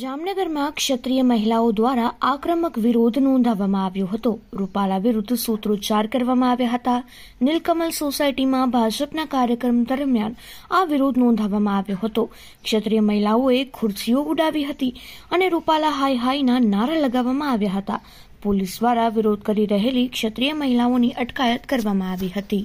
જામનગરમાં ક્ષત્રિય મહિલાઓ દ્વારા આક્રમક વિરોધ નોંધાવવામાં આવ્યો હતો રૂપાલા વિરુદ્ધ સૂત્રોચ્ચાર કરવામાં આવ્યા હતા નીલકમલ સોસાયટીમાં ભાજપના કાર્યક્રમ દરમિયાન આ વિરોધ નોંધાવવામાં આવ્યો હતો ક્ષત્રિય મહિલાઓએ ખુરશીઓ ઉડાવી હતી અને રૂપાલા હાય હાયના નારા લગાવવામાં આવ્યા હતા પોલીસ દ્વારા વિરોધ કરી રહેલી ક્ષત્રિય મહિલાઓની અટકાયત કરવામાં આવી હતી